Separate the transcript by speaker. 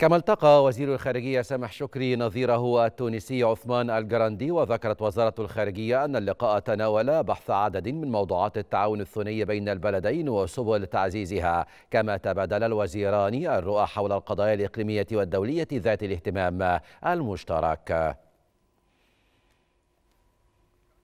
Speaker 1: كما التقى وزير الخارجية سامح شكري نظيره التونسي عثمان الجراندي وذكرت وزارة الخارجية أن اللقاء تناول بحث عدد من موضوعات التعاون الثنائي بين البلدين وسبل تعزيزها كما تبادل الوزيران الرؤى حول القضايا الإقليمية والدولية ذات الاهتمام المشترك